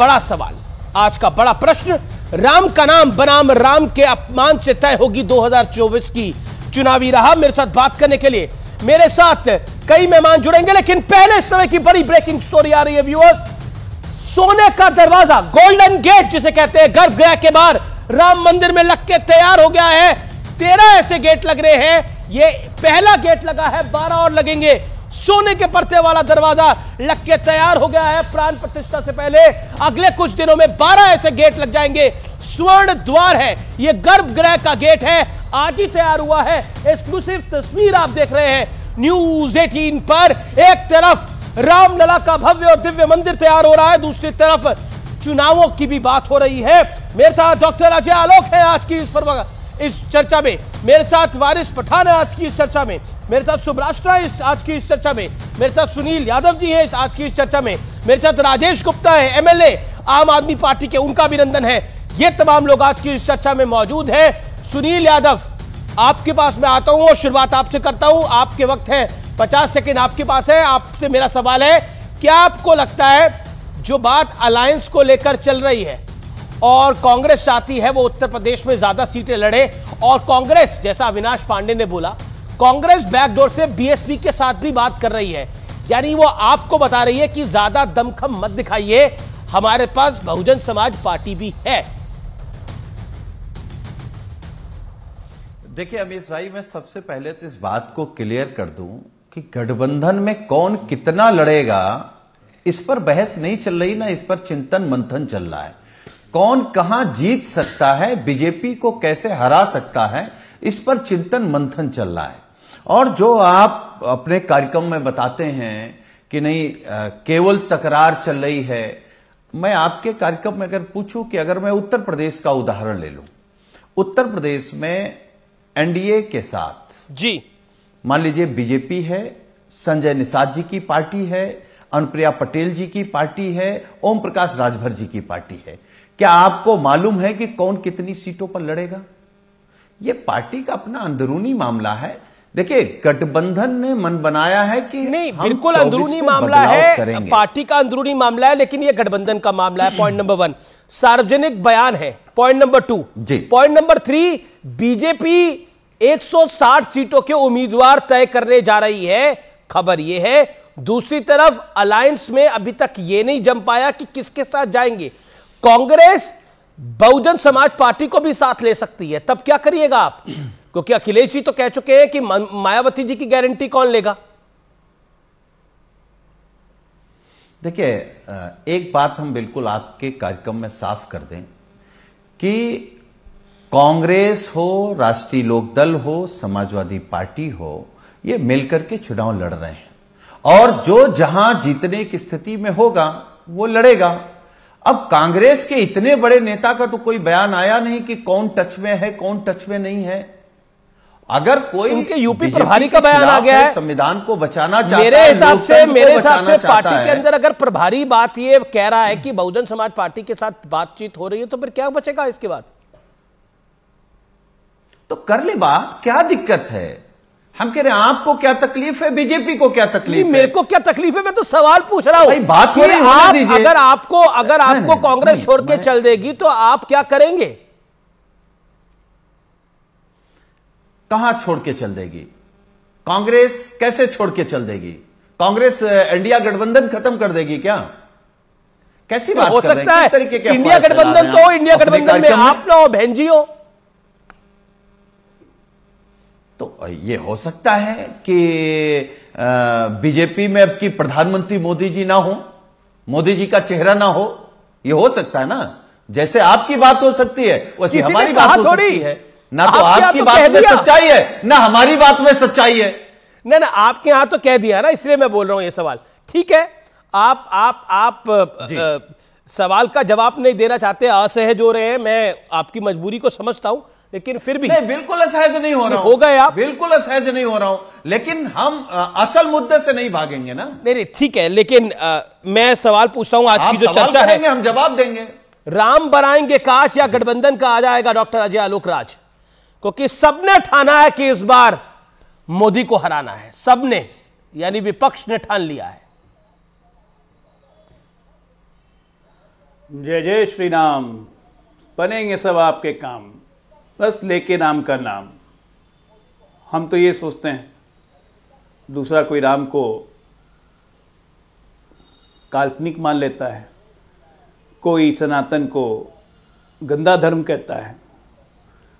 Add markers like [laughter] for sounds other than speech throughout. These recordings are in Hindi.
बड़ा सवाल आज का बड़ा प्रश्न राम का नाम बनाम राम के अपमान से तय होगी 2024 की चुनावी राह मेरे साथ बात करने के लिए मेरे साथ कई मेहमान जुड़ेंगे लेकिन पहले समय की बड़ी ब्रेकिंग स्टोरी आ रही है व्यूअर्स सोने का दरवाजा गोल्डन गेट जिसे कहते हैं गर्भ गया के बाहर राम मंदिर में लग के तैयार हो गया है तेरह ऐसे गेट लग रहे हैं ये पहला गेट लगा है बारह और लगेंगे सोने के परते वाला दरवाजा लग के तैयार हो गया है प्राण प्रतिष्ठा से पहले अगले कुछ दिनों में 12 ऐसे गेट लग जाएंगे स्वर्ण द्वार है यह गर्भगृह का गेट है आज ही तैयार हुआ है एक्सक्लूसिव तस्वीर आप देख रहे हैं न्यूज 18 पर एक तरफ रामलला का भव्य और दिव्य मंदिर तैयार हो रहा है दूसरी तरफ चुनावों की भी बात हो रही है मेरे साथ डॉक्टर अजय आलोक है आज की इस पर इस चर्चा में मेरे साथ वारिस पठान है आज की इस चर्चा में मेरे साथ सुब्राष्ट्रा इस आज की इस चर्चा में मेरे साथ सुनील यादव जी है इस आज की इस चर्चा में मेरे साथ राजेश गुप्ता है एमएलए आम आदमी पार्टी के उनका अभिनंदन है ये तमाम लोग आज की इस चर्चा में मौजूद है सुनील यादव आपके पास मैं आता हूँ और शुरुआत आपसे करता हूँ आपके वक्त है पचास सेकेंड आपके पास है आपसे मेरा सवाल है क्या आपको लगता है जो बात अलायंस को लेकर चल रही है और कांग्रेस चाहती है वो उत्तर प्रदेश में ज्यादा सीटें लड़े और कांग्रेस जैसा अविनाश पांडे ने बोला कांग्रेस बैकडोर से बीएसपी के साथ भी बात कर रही है यानी वो आपको बता रही है कि ज्यादा दमखम मत दिखाइए हमारे पास बहुजन समाज पार्टी भी है देखिए अमित भाई मैं सबसे पहले तो इस बात को क्लियर कर दूं कि गठबंधन में कौन कितना लड़ेगा इस पर बहस नहीं चल रही ना इस पर चिंतन मंथन चल रहा है कौन कहां जीत सकता है बीजेपी को कैसे हरा सकता है इस पर चिंतन मंथन चल रहा है और जो आप अपने कार्यक्रम में बताते हैं कि नहीं केवल तकरार चल रही है मैं आपके कार्यक्रम में अगर पूछूं कि अगर मैं उत्तर प्रदेश का उदाहरण ले लूं उत्तर प्रदेश में एनडीए के साथ जी मान लीजिए बीजेपी है संजय निषाद जी की पार्टी है अनुप्रिया पटेल जी की पार्टी है ओम प्रकाश राजभर जी की पार्टी है क्या आपको मालूम है कि कौन कितनी सीटों पर लड़ेगा यह पार्टी का अपना अंदरूनी मामला है देखिए गठबंधन ने मन बनाया है कि नहीं बिल्कुल अंदरूनी मामला है पार्टी का अंदरूनी मामला है लेकिन यह गठबंधन का मामला है पॉइंट नंबर वन सार्वजनिक बयान है point number two point number three BJP 160 सीटों के उम्मीदवार तय करने जा रही है खबर यह है दूसरी तरफ अलायंस में अभी तक यह नहीं जम पाया कि किसके साथ जाएंगे कांग्रेस बहुजन समाज पार्टी को भी साथ ले सकती है तब क्या करिएगा आप [clears throat] क्योंकि अखिलेश जी तो कह चुके हैं कि मायावती जी की गारंटी कौन लेगा देखिए एक बात हम बिल्कुल आपके कार्यक्रम में साफ कर दें कि कांग्रेस हो राष्ट्रीय लोकदल हो समाजवादी पार्टी हो ये मिलकर के चुनाव लड़ रहे हैं और जो जहां जीतने की स्थिति में होगा वो लड़ेगा अब कांग्रेस के इतने बड़े नेता का तो कोई बयान आया नहीं कि कौन टच में है कौन टच में नहीं है अगर कोई उनके यूपी प्रभारी का बयान आ गया है संविधान को बचाना चाहता मेरे हिसाब से मेरे हिसाब से पार्टी के अंदर अगर प्रभारी बात ये कह रहा है कि बहुजन समाज पार्टी के साथ बातचीत हो रही है तो फिर क्या बचेगा इसके बाद तो कर ले बात क्या दिक्कत है हम कह रहे हैं आपको क्या तकलीफ है बीजेपी को क्या तकलीफ है मेरे को क्या तकलीफ है मैं तो सवाल पूछ रहा हूँ बात ये आप अगर आपको अगर आपको कांग्रेस छोड़ के चल देगी तो आप क्या करेंगे कहा छोड़ के चल देगी कांग्रेस कैसे छोड़ के चल देगी कांग्रेस इंडिया गठबंधन खत्म कर देगी क्या कैसी बात हो सकता है इंडिया गठबंधन तो इंडिया गठबंधन में आप ना हो बहन जी हो ये हो सकता है कि बीजेपी में अब की प्रधानमंत्री मोदी जी ना हो मोदी जी का चेहरा ना हो ये हो सकता है ना जैसे आपकी बात हो सकती है वैसे हमारी बात हो सकती है ना तो आपकी तो बात में सच्चाई है ना हमारी बात में सच्चाई है ना ना आपके यहां तो कह दिया ना इसलिए मैं बोल रहा हूं ये सवाल ठीक है आप आप आप आ, सवाल का जवाब नहीं देना चाहते असहज हो रहे हैं मैं आपकी मजबूरी को समझता हूं लेकिन फिर भी नहीं बिल्कुल असहज नहीं हो रहा हो गए आप बिल्कुल असहज नहीं हो रहा हूं लेकिन हम आ, असल मुद्दे से नहीं भागेंगे ना नहीं नहीं ठीक है लेकिन आ, मैं सवाल पूछता हूं आज की जो चर्चा है हम जवाब देंगे राम बनाएंगे काच या गठबंधन का आ जाएगा डॉक्टर अजय आलोक राज क्योंकि सबने ठाना है कि इस बार मोदी को हराना है सबने यानी विपक्ष ने ठान लिया है जय जय श्री राम बनेंगे सब आपके काम बस लेके राम का नाम हम तो ये सोचते हैं दूसरा कोई राम को काल्पनिक मान लेता है कोई सनातन को गंदा धर्म कहता है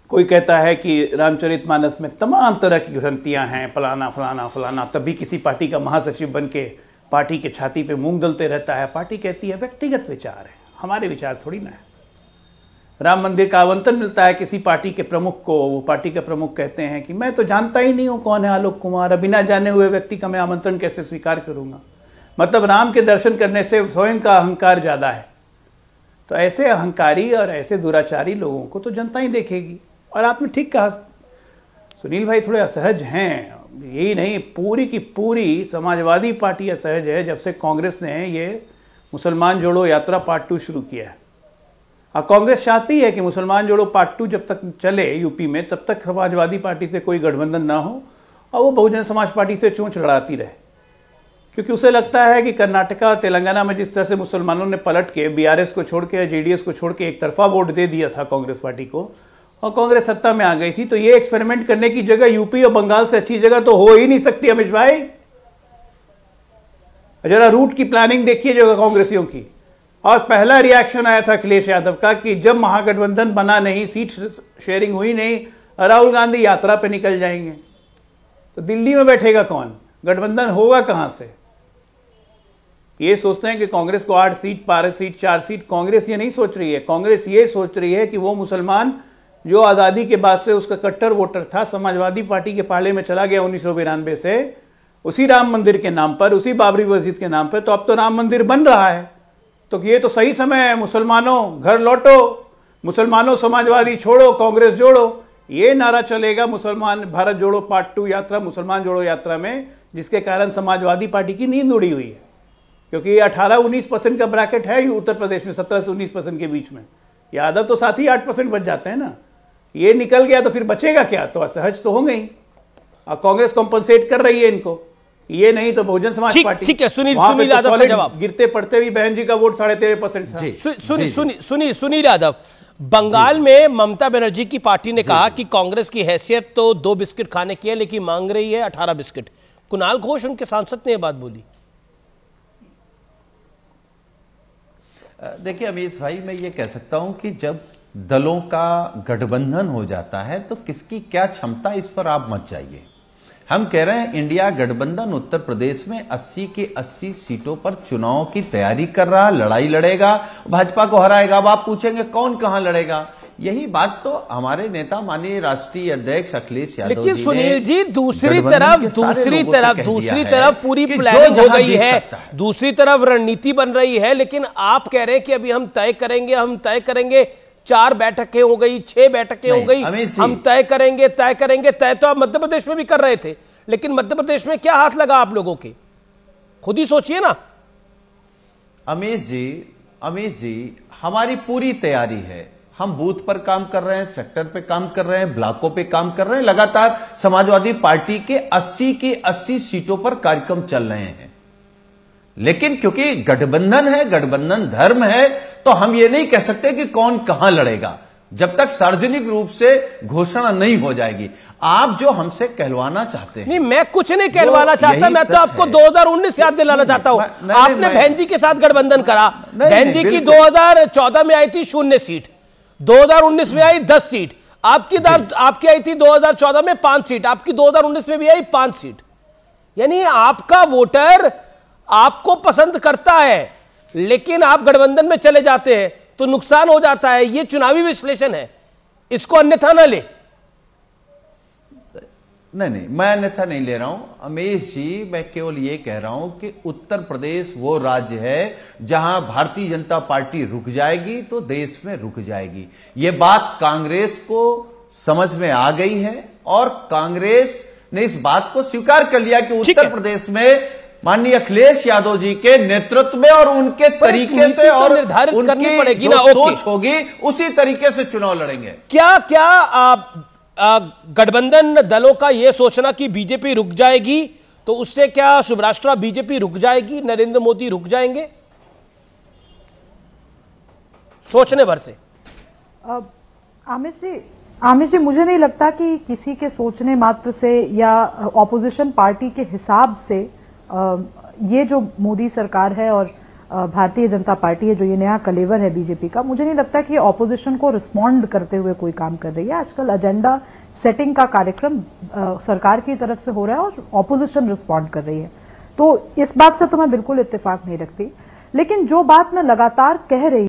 कोई कहता है कि रामचरित मानस में तमाम तरह की ग्रंथियाँ हैं फलाना फलाना फलाना तभी किसी पार्टी का महासचिव बन के पार्टी के छाती पे मूंग डलते रहता है पार्टी कहती है व्यक्तिगत विचार है हमारे विचार थोड़ी ना है राम मंदिर का आवंटन मिलता है किसी पार्टी के प्रमुख को वो पार्टी के प्रमुख कहते हैं कि मैं तो जानता ही नहीं हूँ कौन है आलोक कुमार बिना जाने हुए व्यक्ति का मैं आमंत्रण कैसे स्वीकार करूँगा मतलब राम के दर्शन करने से स्वयं का अहंकार ज़्यादा है तो ऐसे अहंकारी और ऐसे दुराचारी लोगों को तो जनता ही देखेगी और आपने ठीक कहा सुनील भाई थोड़े असहज हैं यही नहीं पूरी की पूरी समाजवादी पार्टी असहज है जब से कांग्रेस ने ये मुसलमान जोड़ो यात्रा पार्ट टू शुरू किया है अब कांग्रेस चाहती है कि मुसलमान जोड़ो पार्ट टू जब तक चले यूपी में तब तक समाजवादी पार्टी से कोई गठबंधन ना हो और वो बहुजन समाज पार्टी से चोंच लड़ाती रहे क्योंकि उसे लगता है कि कर्नाटका और तेलंगाना में जिस तरह से मुसलमानों ने पलट के बीआरएस को छोड़ के जेडीएस को छोड़ के एक तरफा वोट दे दिया था कांग्रेस पार्टी को और कांग्रेस सत्ता में आ गई थी तो ये एक्सपेरिमेंट करने की जगह यूपी और बंगाल से अच्छी जगह तो हो ही नहीं सकती अमित भाई जरा रूट की प्लानिंग देखिए जगह कांग्रेसियों की और पहला रिएक्शन आया था अखिलेश यादव का कि जब महागठबंधन बना नहीं सीट शेयरिंग हुई नहीं राहुल गांधी यात्रा पे निकल जाएंगे तो दिल्ली में बैठेगा कौन गठबंधन होगा कहां से ये सोचते हैं कि कांग्रेस को आठ सीट बारह सीट चार सीट कांग्रेस ये नहीं सोच रही है कांग्रेस ये सोच रही है कि वो मुसलमान जो आज़ादी के बाद से उसका कट्टर वोटर था समाजवादी पार्टी के पाले में चला गया उन्नीस से उसी राम मंदिर के नाम पर उसी बाबरी मस्जिद के नाम पर तो अब तो राम मंदिर बन रहा है तो ये तो सही समय है मुसलमानों घर लौटो मुसलमानों समाजवादी छोड़ो कांग्रेस जोड़ो ये नारा चलेगा मुसलमान भारत जोड़ो पार्ट टू यात्रा मुसलमान जोड़ो यात्रा में जिसके कारण समाजवादी पार्टी की नींद उड़ी हुई है क्योंकि ये 18-19 परसेंट का ब्रैकेट है ही उत्तर प्रदेश में 17 से 19 परसेंट के बीच में यादव तो साथ ही 8 परसेंट बच जाते हैं ना ये निकल गया तो फिर बचेगा क्या तो असहज तो होंगे ही और कांग्रेस कॉम्पनसेट कर रही है इनको ये नहीं तो बहुजन समाज पार्टी ठीक है सुनील सुनील तो यादव का जवाब गिरते पड़ते भी बहन जी का वोट साढ़े तेरह परसेंट सुनील सुनील यादव बंगाल में ममता बनर्जी की पार्टी ने कहा कि कांग्रेस की हैसियत तो दो बिस्किट खाने की है लेकिन मांग रही है अठारह बिस्किट कुणाल घोष उनके सांसद ने यह बात बोली देखिए अमीश भाई मैं ये कह सकता हूं कि जब दलों का गठबंधन हो जाता है तो किसकी क्या क्षमता इस पर आप मत जाइए हम कह रहे हैं इंडिया गठबंधन उत्तर प्रदेश में 80 के 80 सीटों पर चुनाव की तैयारी कर रहा लड़ाई लड़ेगा भाजपा को हराएगा अब आप पूछेंगे कौन कहां लड़ेगा यही बात तो हमारे नेता माननीय राष्ट्रीय अध्यक्ष अखिलेश यादव लेकिन सुनील जी दूसरी तरफ दूसरी तरफ दूसरी तरफ पूरी प्लानिंग हो गई है दूसरी तरफ रणनीति बन रही है लेकिन आप कह रहे हैं कि अभी हम तय करेंगे हम तय करेंगे चार बैठकें हो गई छह बैठकें हो गई हम तय करेंगे तय करेंगे तय तो आप मध्य प्रदेश में भी कर रहे थे लेकिन मध्य प्रदेश में क्या हाथ लगा आप लोगों के खुद ही सोचिए ना अमेश जी अमेश जी हमारी पूरी तैयारी है हम बूथ पर काम कर रहे हैं सेक्टर पे काम कर रहे हैं ब्लॉकों पे काम कर रहे हैं लगातार समाजवादी पार्टी के 80 की 80 सीटों पर कार्यक्रम चल रहे हैं लेकिन क्योंकि गठबंधन है गठबंधन धर्म है तो हम ये नहीं कह सकते कि कौन कहां लड़ेगा जब तक सार्वजनिक रूप से घोषणा नहीं हो जाएगी आप जो हमसे कहलवाना चाहते हैं नहीं मैं कुछ नहीं कहलवाना चाहता मैं तो आपको 2019 याद दिलाना चाहता हूं आपने बहन जी के साथ गठबंधन करा बहन जी की 2014 में आई थी शून्य सीट 2019 में आई दस सीट आपकी आपकी आई थी 2014 में पांच सीट आपकी 2019 में भी आई पांच सीट यानी आपका वोटर आपको पसंद करता है लेकिन आप गठबंधन में चले जाते हैं तो नुकसान हो जाता है यह चुनावी विश्लेषण है इसको अन्यथा ना ले नहीं नहीं मैं अन्यथा नहीं ले रहा हूं अमेश जी मैं केवल यह कह रहा हूं कि उत्तर प्रदेश वो राज्य है जहां भारतीय जनता पार्टी रुक जाएगी तो देश में रुक जाएगी ये बात कांग्रेस को समझ में आ गई है और कांग्रेस ने इस बात को स्वीकार कर लिया कि उत्तर प्रदेश में माननीय अखिलेश यादव जी के नेतृत्व में और उनके तरीके से तो और निर्धारित करनी पड़ेगी ना सोच होगी उसी तरीके से चुनाव लड़ेंगे क्या क्या गठबंधन दलों का यह सोचना कि बीजेपी रुक जाएगी तो उससे क्या सुभराष्ट्रा बीजेपी रुक जाएगी नरेंद्र मोदी रुक जाएंगे सोचने भर से आमिर जी आमिर जी मुझे नहीं लगता कि किसी के सोचने मात्र से या ऑपोजिशन पार्टी के हिसाब से ये जो मोदी सरकार है और भारतीय जनता पार्टी है जो ये नया कलेवर है बीजेपी का मुझे नहीं लगता कि ऑपोजिशन को रिस्पॉन्ड करते हुए कोई काम कर रही है आजकल एजेंडा सेटिंग का कार्यक्रम सरकार की तरफ से हो रहा है और ऑपोजिशन रिस्पॉन्ड कर रही है तो इस बात से तो मैं बिल्कुल इत्तेफाक नहीं रखती लेकिन जो बात मैं लगातार कह रही